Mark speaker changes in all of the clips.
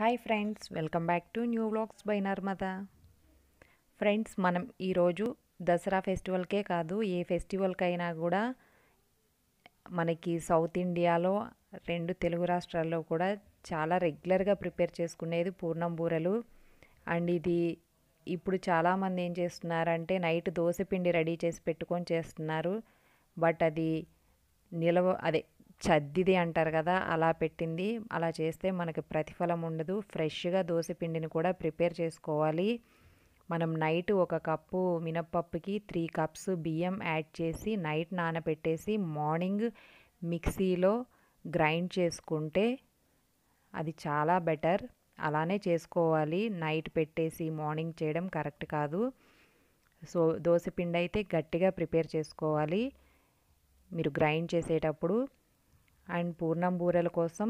Speaker 1: hi friends welcome back to new blogs by Narmada friends మనం ఈరోజు దసరా ఫెస్టివల్కే కాదు ఏ ఫెస్టివల్కైనా కూడా మనకి సౌత్ ఇండియాలో రెండు తెలుగు రాష్ట్రాల్లో కూడా చాలా రెగ్యులర్గా ప్రిపేర్ చేసుకునేది పూర్ణం బూరెలు అండ్ ఇది ఇప్పుడు చాలామంది ఏం చేస్తున్నారంటే నైట్ దోశ పిండి రెడీ చేసి పెట్టుకొని చేస్తున్నారు బట్ అది నిలవ అదే చద్దిది అంటారు కదా అలా పెట్టింది అలా చేస్తే మనకి ప్రతిఫలం ఉండదు ఫ్రెష్గా పిండిని కూడా ప్రిపేర్ చేసుకోవాలి మనం నైట్ ఒక కప్పు మినప్పప్పుకి త్రీ కప్స్ బియ్యం యాడ్ చేసి నైట్ నానబెట్టేసి మార్నింగ్ మిక్సీలో గ్రైండ్ చేసుకుంటే అది చాలా బెటర్ అలానే చేసుకోవాలి నైట్ పెట్టేసి మార్నింగ్ చేయడం కరెక్ట్ కాదు సో దోశ పిండి అయితే గట్టిగా ప్రిపేర్ చేసుకోవాలి మీరు గ్రైండ్ చేసేటప్పుడు అండ్ పూర్ణం బూరెల కోసం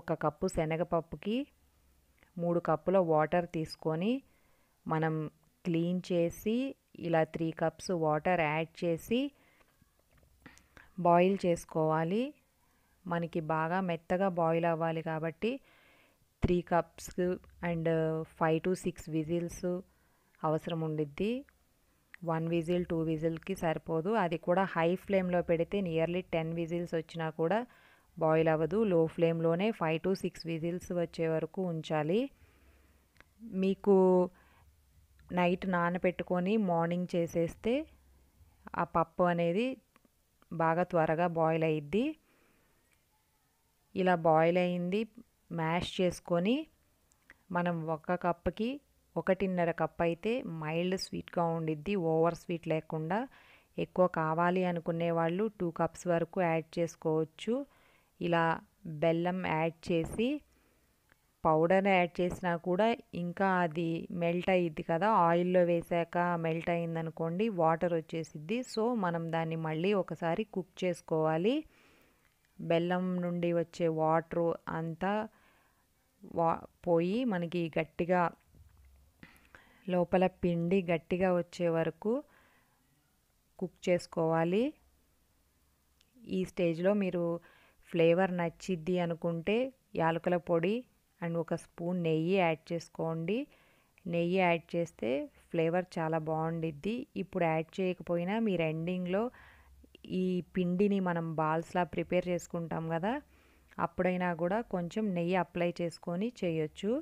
Speaker 1: ఒక కప్పు శనగపప్పుకి మూడు కప్పుల వాటర్ తీసుకొని మనం క్లీన్ చేసి ఇలా త్రీ కప్స్ వాటర్ యాడ్ చేసి బాయిల్ చేసుకోవాలి మనకి బాగా మెత్తగా బాయిల్ అవ్వాలి కాబట్టి three cups and five to six whistles అవసరం ఉండిద్ది వన్ విజిల్ టూ విజిల్కి సరిపోదు అది కూడా హై ఫ్లేమ్లో పెడితే నియర్లీ టెన్ విజిల్స్ వచ్చినా కూడా బాయిల్ అవ్వదు లో ఫ్లేమ్లోనే ఫైవ్ టు సిక్స్ విజిల్స్ వచ్చే వరకు ఉంచాలి మీకు నైట్ నానబెట్టుకొని మార్నింగ్ చేసేస్తే ఆ పప్పు అనేది బాగా త్వరగా బాయిల్ అయ్యిద్ది ఇలా బాయిల్ అయింది మ్యాష్ చేసుకొని మనం ఒక్క కప్పుకి ఒకటిన్నర కప్ అయితే మైల్డ్ స్వీట్గా ఉండిద్ది ఓవర్ స్వీట్ లేకుండా ఎక్కువ కావాలి అనుకునే వాళ్ళు టూ కప్స్ వరకు యాడ్ చేసుకోవచ్చు ఇలా బెల్లం యాడ్ చేసి పౌడర్ యాడ్ చేసినా కూడా ఇంకా అది మెల్ట్ అయ్యిద్ది కదా ఆయిల్లో వేసాక మెల్ట్ అయిందనుకోండి వాటర్ వచ్చేసిద్ది సో మనం దాన్ని మళ్ళీ ఒకసారి కుక్ చేసుకోవాలి బెల్లం నుండి వచ్చే వాటర్ అంతా వా పోయి మనకి గట్టిగా లోపల పిండి గట్టిగా వచ్చే వరకు కుక్ చేసుకోవాలి ఈ స్టేజ్లో మీరు ఫ్లేవర్ నచ్చిద్ది అనుకుంటే యాలకుల పొడి అండ్ ఒక స్పూన్ నెయ్యి యాడ్ చేసుకోండి నెయ్యి యాడ్ చేస్తే ఫ్లేవర్ చాలా బాగుండిద్ది ఇప్పుడు యాడ్ చేయకపోయినా మీరు ఎండింగ్లో ఈ పిండిని మనం బాల్స్లా ప్రిపేర్ చేసుకుంటాం కదా అప్పుడైనా కూడా కొంచెం నెయ్యి అప్లై చేసుకొని చేయొచ్చు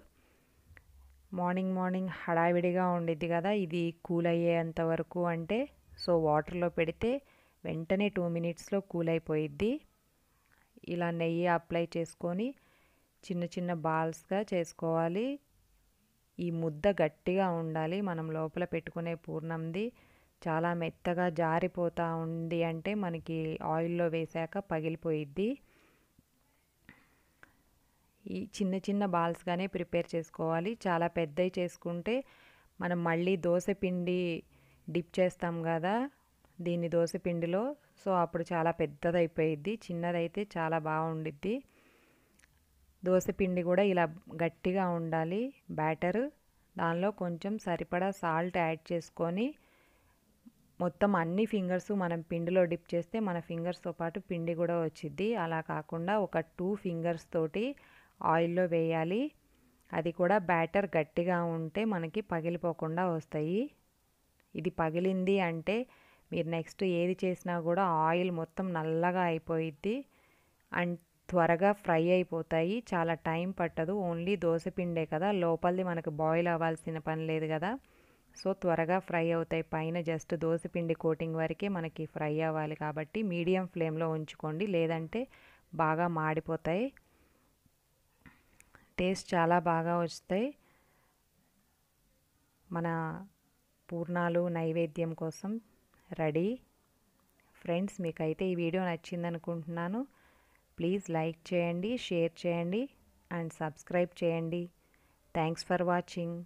Speaker 1: మార్నింగ్ మార్నింగ్ హడావిడిగా ఉండిద్ది కదా ఇది కూల్ అయ్యేంత వరకు అంటే సో వాటర్లో పెడితే వెంటనే టూ మినిట్స్లో కూల్ అయిపోయిద్ది ఇలా నెయ్యి అప్లై చేసుకొని చిన్న చిన్న బాల్స్గా చేసుకోవాలి ఈ ముద్ద గట్టిగా ఉండాలి మనం లోపల పెట్టుకునే పూర్ణంది చాలా మెత్తగా జారిపోతూ ఉంది అంటే మనకి ఆయిల్లో వేశాక పగిలిపోయిద్ది ఈ చిన్న చిన్న బాల్స్గానే ప్రిపేర్ చేసుకోవాలి చాలా పెద్దవి చేసుకుంటే మనం మళ్ళీ దోశ పిండి డిప్ చేస్తాం కదా దీన్ని దోశ పిండిలో సో అప్పుడు చాలా పెద్దదైపోయిద్ది చిన్నదైతే చాలా బాగుండిద్ది దోశ పిండి కూడా ఇలా గట్టిగా ఉండాలి బ్యాటరు దానిలో కొంచెం సరిపడా సాల్ట్ యాడ్ చేసుకొని మొత్తం అన్ని ఫింగర్స్ మనం పిండిలో డిప్ చేస్తే మన ఫింగర్స్తో పాటు పిండి కూడా వచ్చిద్ది అలా కాకుండా ఒక టూ ఫింగర్స్ తోటి ఆయిల్లో వేయాలి అది కూడా బ్యాటర్ గట్టిగా ఉంటే మనకి పగిలిపోకుండా వస్తాయి ఇది పగిలింది అంటే మీరు నెక్స్ట్ ఏది చేసినా కూడా ఆయిల్ మొత్తం నల్లగా అయిపోయిద్ది అండ్ త్వరగా ఫ్రై అయిపోతాయి చాలా టైం పట్టదు ఓన్లీ దోశ పిండే కదా లోపలిది మనకు బాయిల్ అవ్వాల్సిన పని లేదు కదా సో త్వరగా ఫ్రై అవుతాయి పైన జస్ట్ దోశపిండి కోటింగ్ వరకే మనకి ఫ్రై అవ్వాలి కాబట్టి మీడియం ఫ్లేమ్లో ఉంచుకోండి లేదంటే బాగా మాడిపోతాయి టేస్ట్ చాలా బాగా వస్తాయి మన పూర్ణాలు నైవేద్యం కోసం రెడీ ఫ్రెండ్స్ మీకైతే ఈ వీడియో నచ్చింది అనుకుంటున్నాను ప్లీజ్ లైక్ చేయండి షేర్ చేయండి అండ్ సబ్స్క్రైబ్ చేయండి థ్యాంక్స్ ఫర్ వాచింగ్